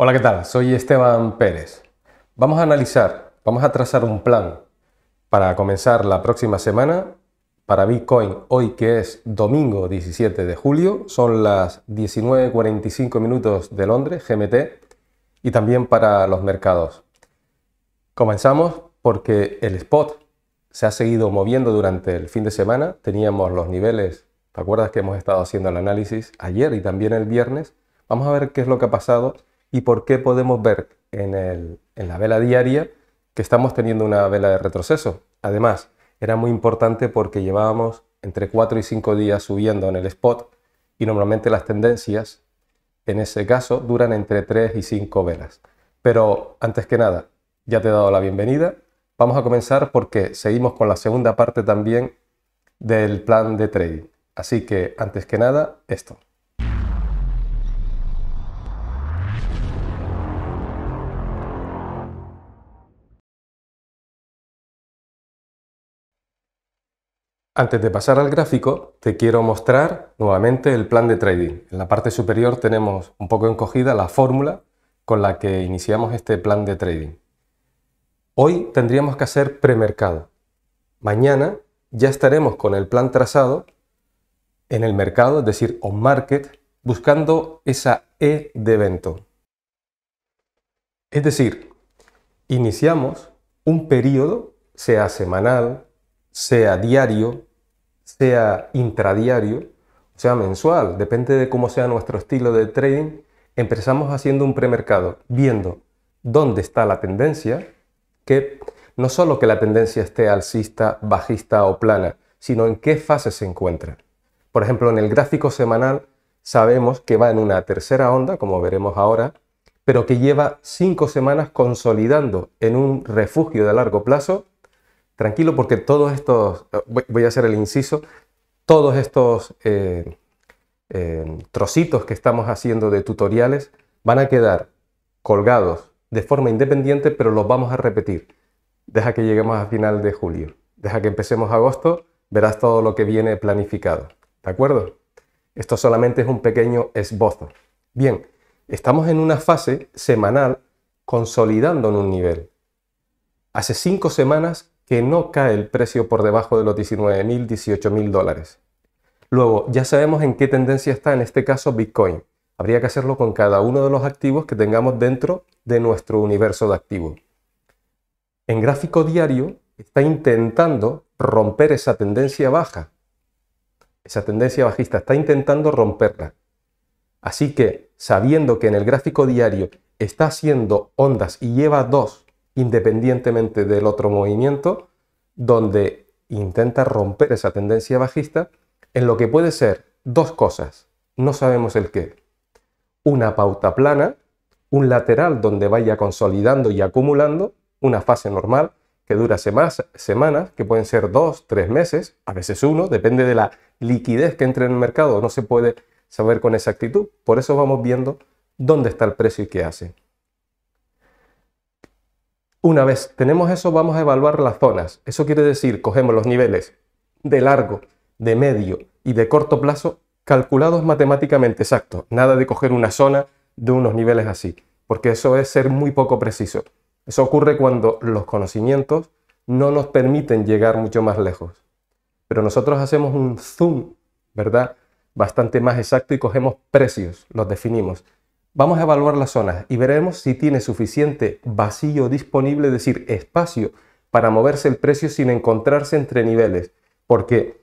Hola, ¿qué tal? Soy Esteban Pérez. Vamos a analizar, vamos a trazar un plan para comenzar la próxima semana para Bitcoin hoy que es domingo 17 de julio, son las 19.45 minutos de Londres, GMT, y también para los mercados. Comenzamos porque el spot se ha seguido moviendo durante el fin de semana, teníamos los niveles, ¿te acuerdas que hemos estado haciendo el análisis ayer y también el viernes? Vamos a ver qué es lo que ha pasado y por qué podemos ver en, en la vela diaria que estamos teniendo una vela de retroceso. Además, era muy importante porque llevábamos entre 4 y 5 días subiendo en el spot y normalmente las tendencias en ese caso duran entre 3 y 5 velas. Pero antes que nada, ya te he dado la bienvenida. Vamos a comenzar porque seguimos con la segunda parte también del plan de trading. Así que antes que nada, esto. Antes de pasar al gráfico, te quiero mostrar nuevamente el plan de trading. En la parte superior tenemos un poco encogida la fórmula con la que iniciamos este plan de trading. Hoy tendríamos que hacer premercado. Mañana ya estaremos con el plan trazado en el mercado, es decir, on market, buscando esa E de evento. Es decir, iniciamos un periodo, sea semanal, sea diario, sea intradiario, sea mensual, depende de cómo sea nuestro estilo de trading, empezamos haciendo un premercado, viendo dónde está la tendencia, que no solo que la tendencia esté alcista, bajista o plana, sino en qué fase se encuentra. Por ejemplo, en el gráfico semanal sabemos que va en una tercera onda, como veremos ahora, pero que lleva cinco semanas consolidando en un refugio de largo plazo tranquilo porque todos estos, eh, voy a hacer el inciso, todos estos eh, eh, trocitos que estamos haciendo de tutoriales van a quedar colgados de forma independiente, pero los vamos a repetir. Deja que lleguemos a final de julio, deja que empecemos agosto, verás todo lo que viene planificado. ¿De acuerdo? Esto solamente es un pequeño esbozo. Bien, estamos en una fase semanal consolidando en un nivel. Hace cinco semanas que no cae el precio por debajo de los 19.000, 18.000 dólares. Luego, ya sabemos en qué tendencia está en este caso Bitcoin. Habría que hacerlo con cada uno de los activos que tengamos dentro de nuestro universo de activos. En gráfico diario está intentando romper esa tendencia baja. Esa tendencia bajista está intentando romperla. Así que, sabiendo que en el gráfico diario está haciendo ondas y lleva dos independientemente del otro movimiento, donde intenta romper esa tendencia bajista en lo que puede ser dos cosas, no sabemos el qué. Una pauta plana, un lateral donde vaya consolidando y acumulando, una fase normal que dura semanas, semanas, que pueden ser dos, tres meses, a veces uno, depende de la liquidez que entre en el mercado, no se puede saber con exactitud. Por eso vamos viendo dónde está el precio y qué hace. Una vez tenemos eso, vamos a evaluar las zonas. Eso quiere decir, cogemos los niveles de largo, de medio y de corto plazo calculados matemáticamente exactos. Nada de coger una zona de unos niveles así, porque eso es ser muy poco preciso. Eso ocurre cuando los conocimientos no nos permiten llegar mucho más lejos. Pero nosotros hacemos un zoom, ¿verdad? Bastante más exacto y cogemos precios, los definimos. Vamos a evaluar las zonas y veremos si tiene suficiente vacío disponible, es decir, espacio para moverse el precio sin encontrarse entre niveles, porque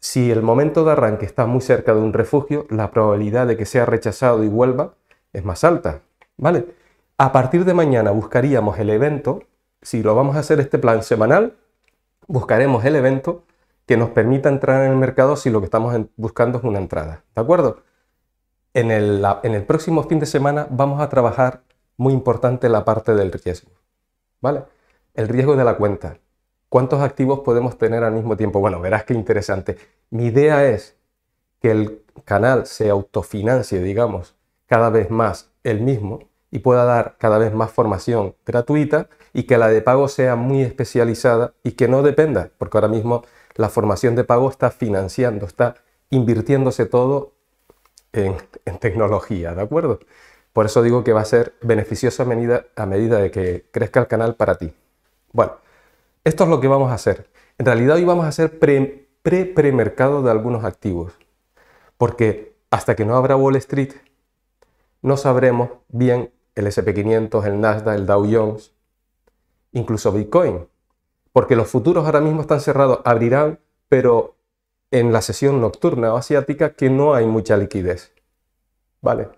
si el momento de arranque está muy cerca de un refugio, la probabilidad de que sea rechazado y vuelva es más alta, ¿vale? A partir de mañana buscaríamos el evento, si lo vamos a hacer este plan semanal, buscaremos el evento que nos permita entrar en el mercado si lo que estamos buscando es una entrada, ¿de acuerdo? En el, próximo fin de semana vamos a trabajar muy importante la parte del riesgo. ¿Vale? El riesgo de la cuenta. ¿Cuántos activos podemos tener al mismo tiempo? Bueno, verás qué interesante. Mi idea es que el canal se autofinancie, digamos, cada vez más el mismo y pueda dar cada vez más formación gratuita y que la de pago sea muy especializada y que no dependa, porque ahora mismo la formación de pago está financiando, está invirtiéndose todo en, tecnología, ¿de acuerdo? Por eso digo que va a ser beneficioso a medida, de que crezca el canal para ti. Bueno, esto es lo que vamos a hacer. En realidad hoy vamos a hacer pre-premercado de algunos activos, porque hasta que no habrá Wall Street, no sabremos bien el SP500, el Nasdaq, el Dow Jones, incluso Bitcoin, porque los futuros ahora mismo están cerrados, abrirán, pero en la sesión nocturna o asiática que no hay mucha liquidez. ¿Vale?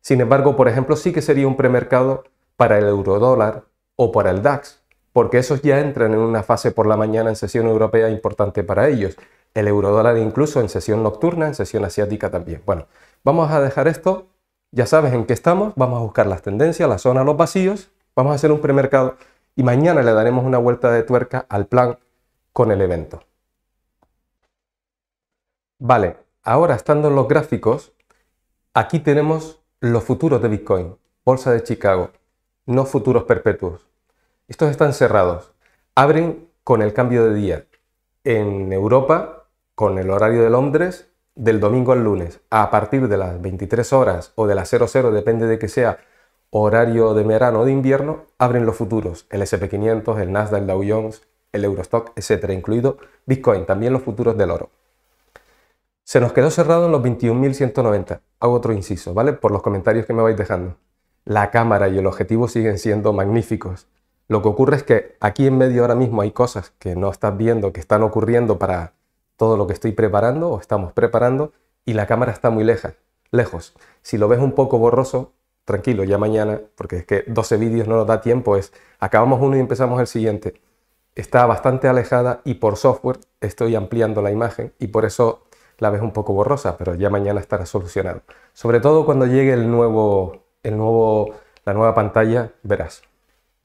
Sin embargo, por ejemplo, sí que sería un premercado para el eurodólar o para el DAX, porque esos ya entran en una fase por la mañana en sesión europea importante para ellos. El eurodólar incluso en sesión nocturna, en sesión asiática también. Bueno, vamos a dejar esto. Ya sabes en qué estamos. Vamos a buscar las tendencias, la zona, los vacíos. Vamos a hacer un premercado y mañana le daremos una vuelta de tuerca al plan con el evento. Vale, ahora estando en los gráficos, aquí tenemos los futuros de Bitcoin, Bolsa de Chicago, no futuros perpetuos. Estos están cerrados. Abren con el cambio de día. En Europa, con el horario de Londres, del domingo al lunes, a partir de las 23 horas o de las 00, depende de que sea horario de verano o de invierno, abren los futuros, el SP500, el Nasdaq, el Dow Jones, el Eurostock, etcétera, incluido Bitcoin, también los futuros del oro. Se nos quedó cerrado en los 21.190. Hago otro inciso, ¿vale? Por los comentarios que me vais dejando. La cámara y el objetivo siguen siendo magníficos. Lo que ocurre es que aquí en medio ahora mismo hay cosas que no estás viendo, que están ocurriendo para todo lo que estoy preparando o estamos preparando y la cámara está muy lejos. Si lo ves un poco borroso, tranquilo, ya mañana, porque es que 12 vídeos no nos da tiempo, es acabamos uno y empezamos el siguiente. Está bastante alejada y por software estoy ampliando la imagen y por eso la ves un poco borrosa, pero ya mañana estará solucionado. Sobre todo cuando llegue el nuevo, el nuevo, la nueva pantalla, verás.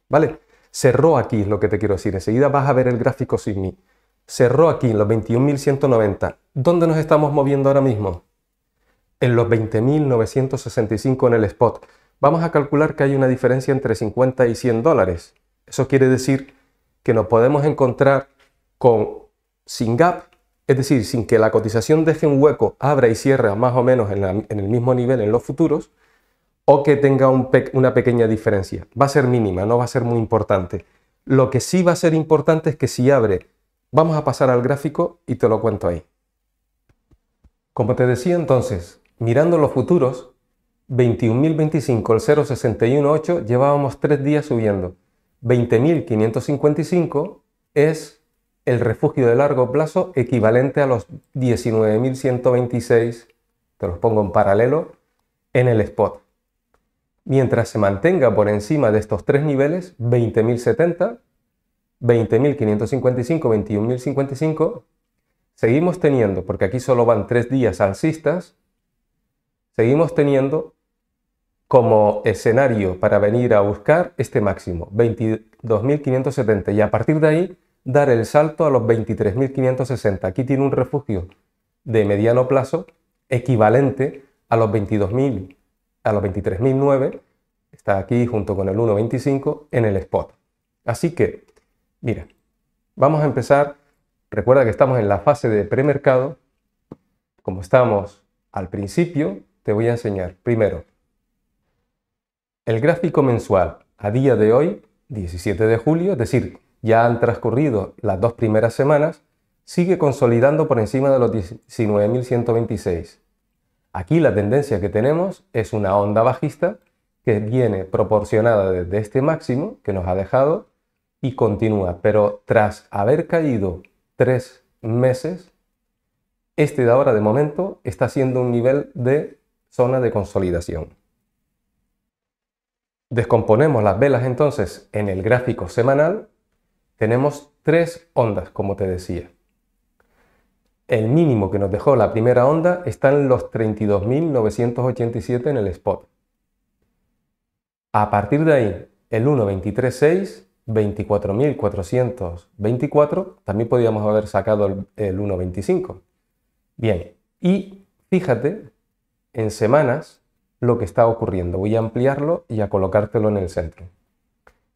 ¿Vale? Cerró aquí, es lo que te quiero decir. Enseguida vas a ver el gráfico sin mí. Cerró aquí, en los 21.190. ¿Dónde nos estamos moviendo ahora mismo? En los 20.965 en el spot. Vamos a calcular que hay una diferencia entre 50 y 100 dólares. Eso quiere decir que nos podemos encontrar con sin gap es decir, sin que la cotización deje un hueco, abra y cierra más o menos en, el mismo nivel en los futuros, o que tenga una pequeña diferencia. Va a ser mínima, no va a ser muy importante. Lo que sí va a ser importante es que si abre, vamos a pasar al gráfico y te lo cuento ahí. Como te decía entonces, mirando los futuros, 21.025, el 0.618, llevábamos tres días subiendo. 20.555 es el refugio de largo plazo equivalente a los 19.126, te los pongo en paralelo, en el spot. Mientras se mantenga por encima de estos tres niveles, 20.070, 20.555, 21.055, seguimos teniendo, porque aquí solo van tres días alcistas, seguimos teniendo como escenario para venir a buscar este máximo, 22.570. Y a partir de ahí dar el salto a los 23.560. Aquí tiene un refugio de mediano plazo equivalente a los 22.000, a los 23.009, está aquí junto con el 1.25 en el spot. Así que, mira, vamos a empezar. Recuerda que estamos en la fase de premercado. Como estamos al principio, te voy a enseñar primero el gráfico mensual a día de hoy, 17 de julio, es decir, ya han transcurrido las dos primeras semanas, sigue consolidando por encima de los 19.126. Aquí la tendencia que tenemos es una onda bajista que viene proporcionada desde este máximo que nos ha dejado y continúa, pero tras haber caído tres meses, este de ahora de momento está siendo un nivel de zona de consolidación. Descomponemos las velas entonces en el gráfico semanal tenemos tres ondas, como te decía. El mínimo que nos dejó la primera onda está en los 32.987 en el spot. A partir de ahí, el 1.23.6, 24.424, también podríamos haber sacado el, el 1.25. Bien, y fíjate en semanas lo que está ocurriendo. Voy a ampliarlo y a colocártelo en el centro.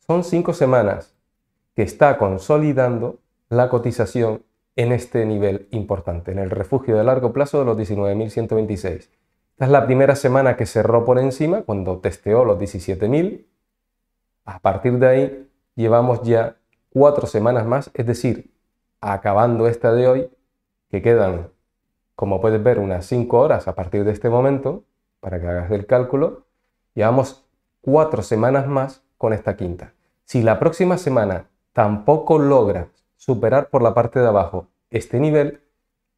Son cinco semanas que está consolidando la cotización en este nivel importante, en el refugio de largo plazo de los 19.126. Esta es la primera semana que cerró por encima cuando testeó los 17.000. A partir de ahí llevamos ya cuatro semanas más, es decir, acabando esta de hoy, que quedan, como puedes ver, unas cinco horas a partir de este momento, para que hagas el cálculo, llevamos cuatro semanas más con esta quinta. Si la próxima semana tampoco logra superar por la parte de abajo este nivel,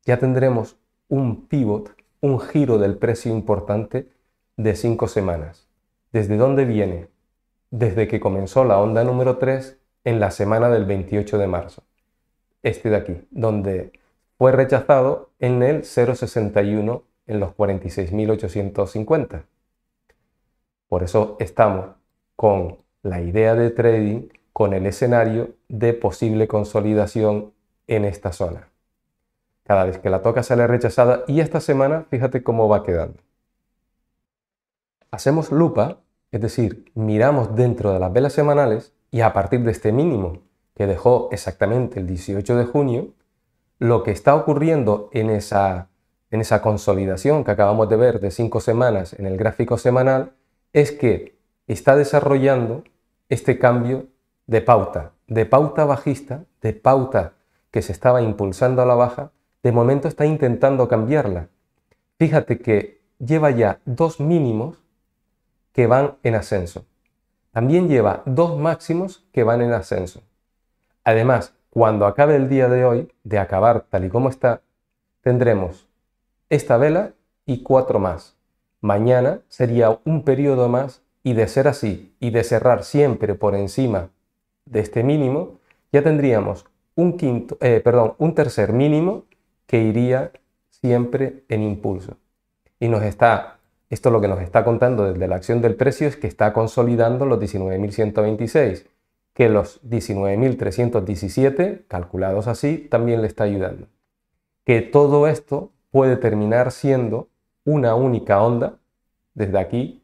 ya tendremos un pivot, un giro del precio importante de 5 semanas. ¿Desde dónde viene? Desde que comenzó la onda número 3 en la semana del 28 de marzo. Este de aquí, donde fue rechazado en el 0,61 en los 46.850. Por eso estamos con la idea de trading con el escenario de posible consolidación en esta zona. Cada vez que la toca sale rechazada y esta semana fíjate cómo va quedando. Hacemos lupa, es decir, miramos dentro de las velas semanales y a partir de este mínimo que dejó exactamente el 18 de junio, lo que está ocurriendo en esa, en esa consolidación que acabamos de ver de cinco semanas en el gráfico semanal es que está desarrollando este cambio de pauta, de pauta bajista, de pauta que se estaba impulsando a la baja, de momento está intentando cambiarla. Fíjate que lleva ya dos mínimos que van en ascenso. También lleva dos máximos que van en ascenso. Además, cuando acabe el día de hoy, de acabar tal y como está, tendremos esta vela y cuatro más. Mañana sería un periodo más y de ser así y de cerrar siempre por encima de este mínimo, ya tendríamos un, quinto, eh, perdón, un tercer mínimo que iría siempre en impulso. Y nos está, esto lo que nos está contando desde la acción del precio es que está consolidando los 19.126, que los 19.317, calculados así, también le está ayudando. Que todo esto puede terminar siendo una única onda desde aquí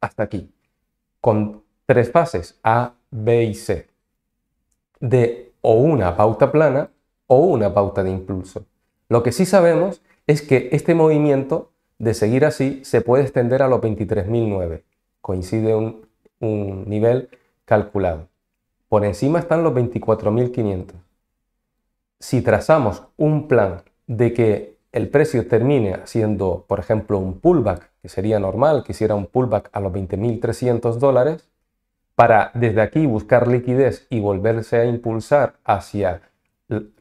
hasta aquí, con tres fases, A, B y C de o una pauta plana o una pauta de impulso. Lo que sí sabemos es que este movimiento, de seguir así, se puede extender a los 23.009. Coincide un, nivel calculado. Por encima están los 24.500. Si trazamos un plan de que el precio termine siendo por ejemplo, un pullback, que sería normal que hiciera un pullback a los 20.300 dólares, para desde aquí buscar liquidez y volverse a impulsar hacia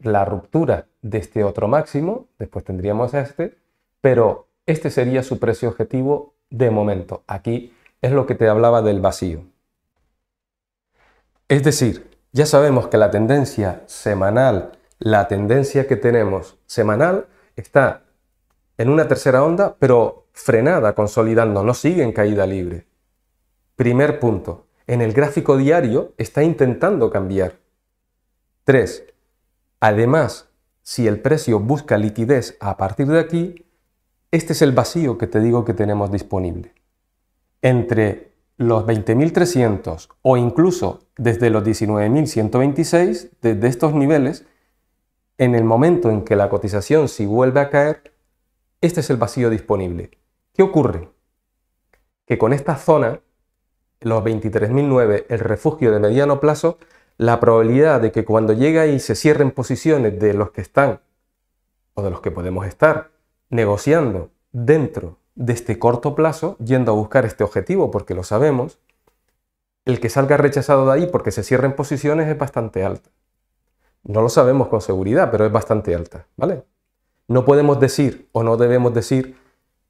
la ruptura de este otro máximo, después tendríamos este, pero este sería su precio objetivo de momento. Aquí es lo que te hablaba del vacío. Es decir, ya sabemos que la tendencia semanal, la tendencia que tenemos semanal, está en una tercera onda, pero frenada, consolidando, no sigue en caída libre. Primer punto en el gráfico diario está intentando cambiar. 3. Además, si el precio busca liquidez a partir de aquí, este es el vacío que te digo que tenemos disponible. Entre los 20.300 o incluso desde los 19.126, desde estos niveles, en el momento en que la cotización si vuelve a caer, este es el vacío disponible. ¿Qué ocurre? Que con esta zona los 23.009 el refugio de mediano plazo, la probabilidad de que cuando llega y se cierren posiciones de los que están o de los que podemos estar negociando dentro de este corto plazo, yendo a buscar este objetivo porque lo sabemos, el que salga rechazado de ahí porque se cierren posiciones es bastante alta. No lo sabemos con seguridad, pero es bastante alta, ¿vale? No podemos decir o no debemos decir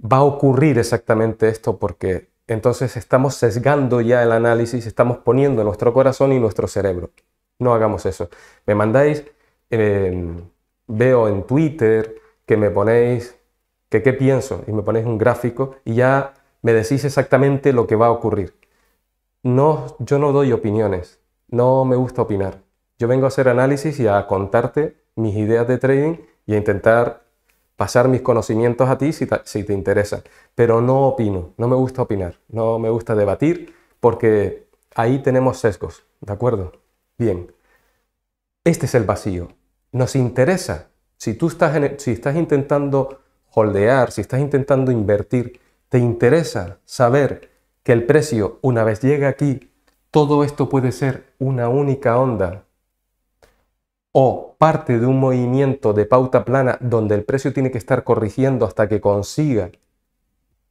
va a ocurrir exactamente esto porque entonces estamos sesgando ya el análisis, estamos poniendo nuestro corazón y nuestro cerebro. No hagamos eso. Me mandáis, em, veo en Twitter que me ponéis, que qué pienso, y me ponéis un gráfico y ya me decís exactamente lo que va a ocurrir. No, yo no doy opiniones, no me gusta opinar. Yo vengo a hacer análisis y a contarte mis ideas de trading y a intentar pasar mis conocimientos a ti si te, interesa, Pero no opino, no me gusta opinar, no me gusta debatir porque ahí tenemos sesgos, ¿de acuerdo? Bien, este es el vacío. Nos interesa, si tú estás, en si estás intentando holdear, si estás intentando invertir, te interesa saber que el precio, una vez llega aquí, todo esto puede ser una única onda o parte de un movimiento de pauta plana donde el precio tiene que estar corrigiendo hasta que consiga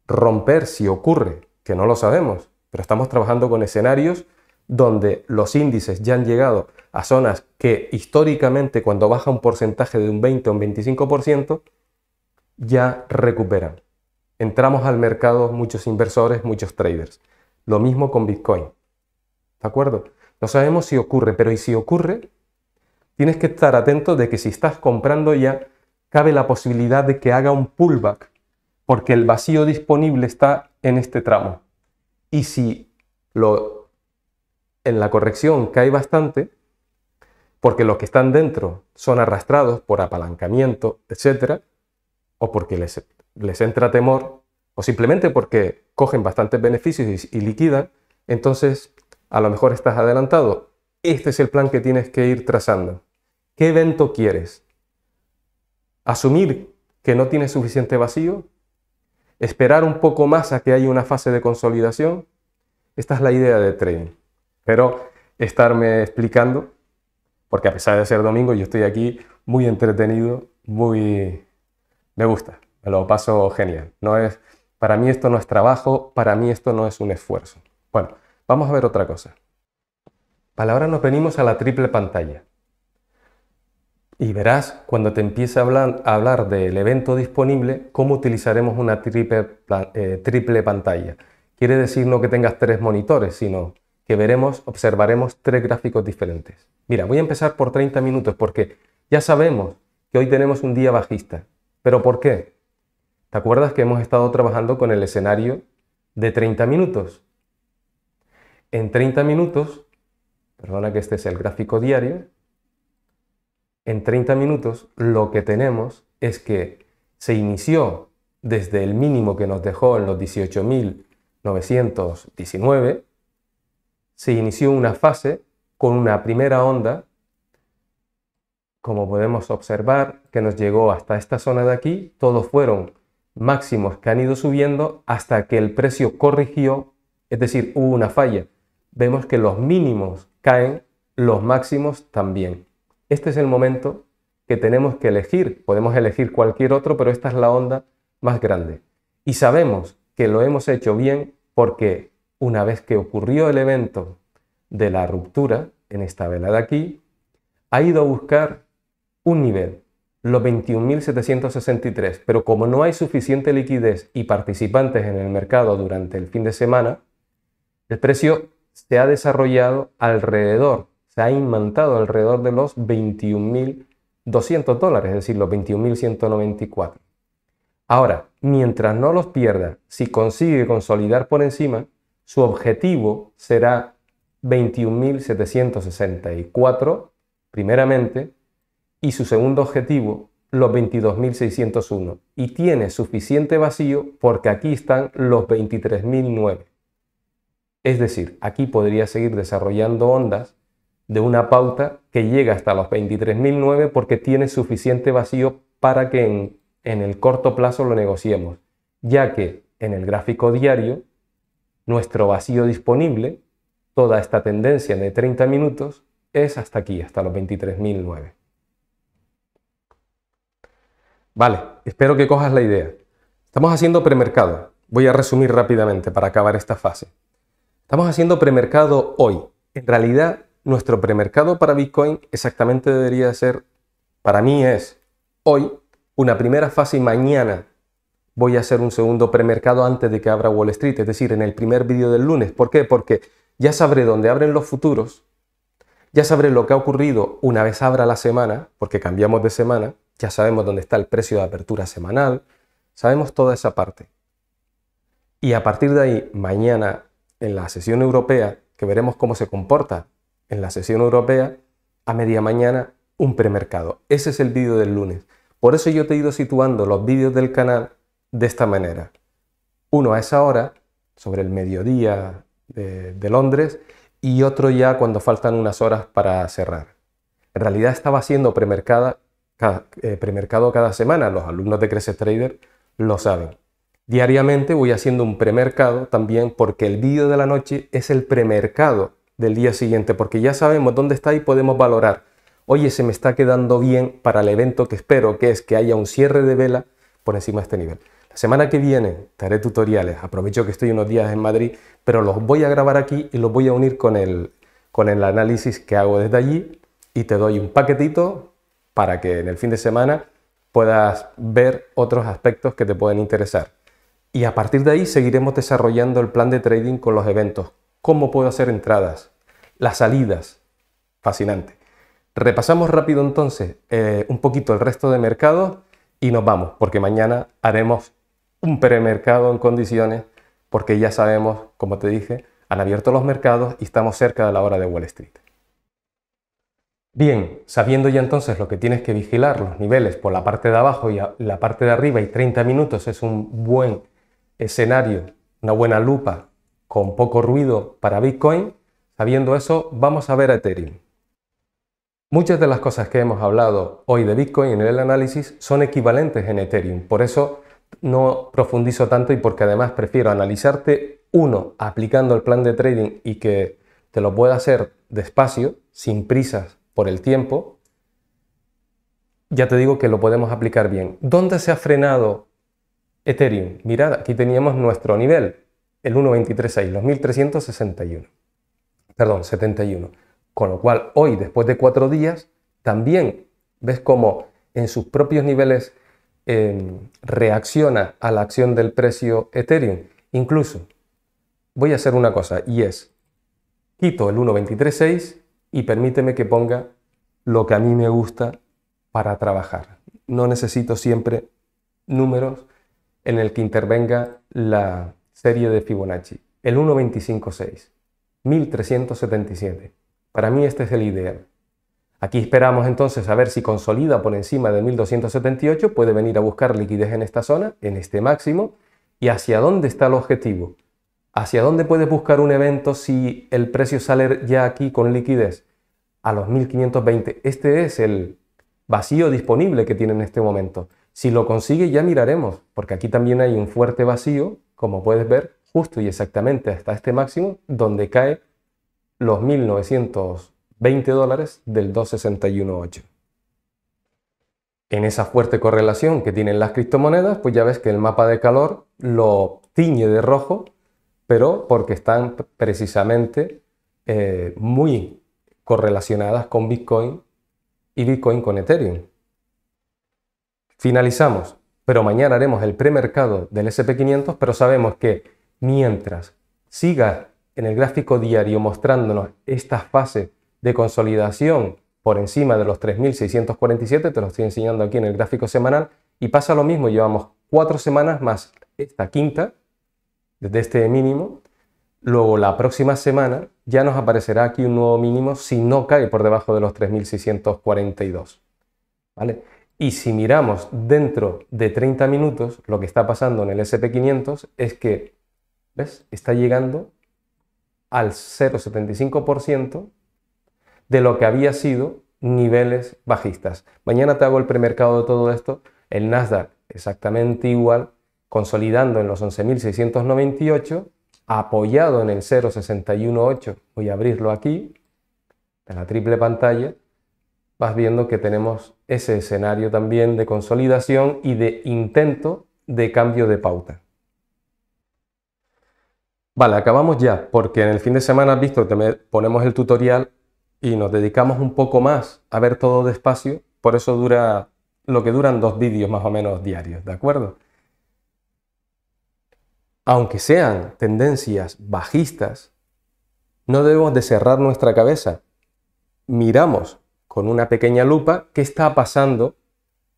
romper si ocurre, que no lo sabemos, pero estamos trabajando con escenarios donde los índices ya han llegado a zonas que históricamente cuando baja un porcentaje de un 20 o un 25% ya recuperan. Entramos al mercado muchos inversores, muchos traders. Lo mismo con Bitcoin. ¿De acuerdo? No sabemos si ocurre, pero ¿y si ocurre? tienes que estar atento de que si estás comprando ya, cabe la posibilidad de que haga un pullback, porque el vacío disponible está en este tramo. Y si lo, en la corrección cae bastante, porque los que están dentro son arrastrados por apalancamiento, etc., o porque les, entra temor, o simplemente porque cogen bastantes beneficios y, y liquidan, entonces a lo mejor estás adelantado. Este es el plan que tienes que ir trazando. ¿Qué evento quieres? ¿Asumir que no tienes suficiente vacío? ¿Esperar un poco más a que haya una fase de consolidación? Esta es la idea de trading. Pero estarme explicando, porque a pesar de ser domingo, yo estoy aquí muy entretenido, muy... Me gusta, me lo paso genial. No es... Para mí esto no es trabajo, para mí esto no es un esfuerzo. Bueno, vamos a ver otra cosa. Para ahora nos venimos a la triple pantalla. Y verás cuando te empiece a hablar, del evento disponible cómo utilizaremos una triple, eh, triple pantalla. Quiere decir no que tengas tres monitores, sino que veremos, observaremos tres gráficos diferentes. Mira, voy a empezar por 30 minutos porque ya sabemos que hoy tenemos un día bajista. ¿Pero por qué? ¿Te acuerdas que hemos estado trabajando con el escenario de 30 minutos? En 30 minutos, perdona que este es el gráfico diario, en 30 minutos lo que tenemos es que se inició desde el mínimo que nos dejó en los 18.919, se inició una fase con una primera onda, como podemos observar, que nos llegó hasta esta zona de aquí, todos fueron máximos que han ido subiendo hasta que el precio corrigió, es decir, hubo una falla. Vemos que los mínimos caen, los máximos también este es el momento que tenemos que elegir. Podemos elegir cualquier otro, pero esta es la onda más grande. Y sabemos que lo hemos hecho bien porque una vez que ocurrió el evento de la ruptura, en esta vela de aquí, ha ido a buscar un nivel, los 21.763, pero como no hay suficiente liquidez y participantes en el mercado durante el fin de semana, el precio se ha desarrollado alrededor se ha imantado alrededor de los 21.200 dólares, es decir, los 21.194. Ahora, mientras no los pierda, si consigue consolidar por encima, su objetivo será 21.764, primeramente, y su segundo objetivo, los 22.601. Y tiene suficiente vacío porque aquí están los 23.009. Es decir, aquí podría seguir desarrollando ondas de una pauta que llega hasta los 23.009 porque tiene suficiente vacío para que en, el corto plazo lo negociemos, ya que en el gráfico diario nuestro vacío disponible, toda esta tendencia de 30 minutos, es hasta aquí, hasta los 23.009. Vale, espero que cojas la idea. Estamos haciendo premercado. Voy a resumir rápidamente para acabar esta fase. Estamos haciendo premercado hoy. En realidad nuestro premercado para Bitcoin exactamente debería ser, para mí es hoy una primera fase y mañana voy a hacer un segundo premercado antes de que abra Wall Street, es decir, en el primer vídeo del lunes. ¿Por qué? Porque ya sabré dónde abren los futuros, ya sabré lo que ha ocurrido una vez abra la semana, porque cambiamos de semana, ya sabemos dónde está el precio de apertura semanal, sabemos toda esa parte. Y a partir de ahí, mañana en la sesión europea, que veremos cómo se comporta en la sesión europea a media mañana un premercado. Ese es el vídeo del lunes. Por eso yo te he ido situando los vídeos del canal de esta manera. Uno a esa hora, sobre el mediodía de, Londres, y otro ya cuando faltan unas horas para cerrar. En realidad estaba haciendo premercado cada, eh, premercado cada semana, los alumnos de Crece Trader lo saben. Diariamente voy haciendo un premercado también porque el vídeo de la noche es el premercado del día siguiente, porque ya sabemos dónde está y podemos valorar. Oye, se me está quedando bien para el evento que espero, que es que haya un cierre de vela por encima de este nivel. La semana que viene te haré tutoriales, aprovecho que estoy unos días en Madrid, pero los voy a grabar aquí y los voy a unir con el, con el análisis que hago desde allí y te doy un paquetito para que en el fin de semana puedas ver otros aspectos que te pueden interesar. Y a partir de ahí seguiremos desarrollando el plan de trading con los eventos, cómo puedo hacer entradas, las salidas. Fascinante. Repasamos rápido entonces eh, un poquito el resto de mercado y nos vamos, porque mañana haremos un premercado en condiciones, porque ya sabemos, como te dije, han abierto los mercados y estamos cerca de la hora de Wall Street. Bien, sabiendo ya entonces lo que tienes que vigilar, los niveles por la parte de abajo y la parte de arriba y 30 minutos es un buen escenario, una buena lupa con poco ruido para Bitcoin, sabiendo eso, vamos a ver Ethereum. Muchas de las cosas que hemos hablado hoy de Bitcoin en el análisis son equivalentes en Ethereum, por eso no profundizo tanto y porque además prefiero analizarte uno aplicando el plan de trading y que te lo pueda hacer despacio, sin prisas por el tiempo. Ya te digo que lo podemos aplicar bien. ¿Dónde se ha frenado Ethereum? Mirad, aquí teníamos nuestro nivel, el 1.23.6, los 1.361. Perdón, 71. Con lo cual hoy, después de cuatro días, también ves cómo en sus propios niveles em, reacciona a la acción del precio Ethereum. Incluso voy a hacer una cosa y es, quito el 1.23.6 y permíteme que ponga lo que a mí me gusta para trabajar. No necesito siempre números en el que intervenga la, serie de Fibonacci, el 1.25.6, 1377. Para mí este es el ideal. Aquí esperamos entonces a ver si consolida por encima de 1278, puede venir a buscar liquidez en esta zona, en este máximo, y hacia dónde está el objetivo. ¿Hacia dónde puedes buscar un evento si el precio sale ya aquí con liquidez? A los 1520. Este es el vacío disponible que tiene en este momento. Si lo consigue ya miraremos, porque aquí también hay un fuerte vacío como puedes ver, justo y exactamente hasta este máximo, donde cae los 1920 dólares del 261.8. En esa fuerte correlación que tienen las criptomonedas, pues ya ves que el mapa de calor lo tiñe de rojo, pero porque están precisamente eh, muy correlacionadas con Bitcoin y Bitcoin con Ethereum. Finalizamos pero mañana haremos el premercado del SP500, pero sabemos que mientras siga en el gráfico diario mostrándonos estas fases de consolidación por encima de los 3.647, te lo estoy enseñando aquí en el gráfico semanal, y pasa lo mismo, llevamos cuatro semanas más esta quinta, desde este mínimo, luego la próxima semana ya nos aparecerá aquí un nuevo mínimo si no cae por debajo de los 3.642, ¿vale? Y si miramos dentro de 30 minutos, lo que está pasando en el SP500 es que, ¿ves? Está llegando al 0,75% de lo que había sido niveles bajistas. Mañana te hago el premercado de todo esto. El Nasdaq exactamente igual, consolidando en los 11.698, apoyado en el 0,618. Voy a abrirlo aquí, en la triple pantalla. Vas viendo que tenemos ese escenario también de consolidación y de intento de cambio de pauta. Vale, acabamos ya, porque en el fin de semana has visto que ponemos el tutorial y nos dedicamos un poco más a ver todo despacio, por eso dura lo que duran dos vídeos más o menos diarios, ¿de acuerdo? Aunque sean tendencias bajistas, no debemos de cerrar nuestra cabeza. Miramos con una pequeña lupa qué está pasando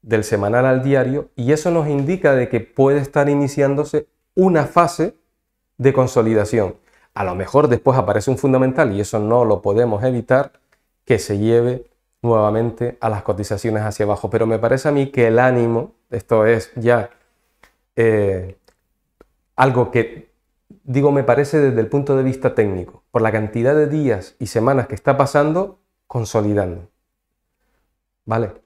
del semanal al diario y eso nos indica de que puede estar iniciándose una fase de consolidación. A lo mejor después aparece un fundamental y eso no lo podemos evitar que se lleve nuevamente a las cotizaciones hacia abajo. Pero me parece a mí que el ánimo, esto es ya eh, algo que digo me parece desde el punto de vista técnico, por la cantidad de días y semanas que está pasando, consolidando. ¿vale?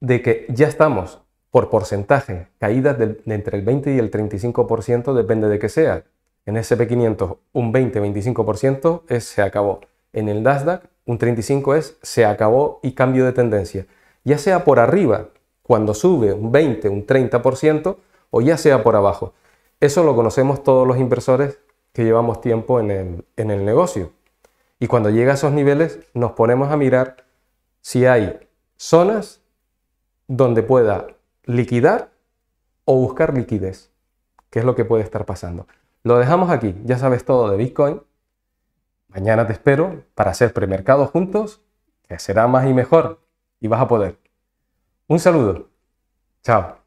De que ya estamos por porcentaje, caídas de entre el 20 y el 35%, depende de que sea. En SP500 un 20-25% es se acabó. En el Nasdaq un 35% es se acabó y cambio de tendencia. Ya sea por arriba, cuando sube un 20, un 30%, o ya sea por abajo. Eso lo conocemos todos los inversores que llevamos tiempo en el, en el negocio. Y cuando llega a esos niveles nos ponemos a mirar si hay zonas donde pueda liquidar o buscar liquidez, que es lo que puede estar pasando. Lo dejamos aquí, ya sabes todo de Bitcoin. Mañana te espero para hacer premercado juntos, que será más y mejor, y vas a poder. Un saludo. Chao.